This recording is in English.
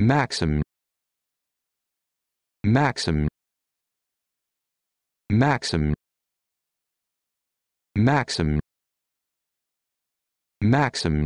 maxim maxim maxim maxim maxim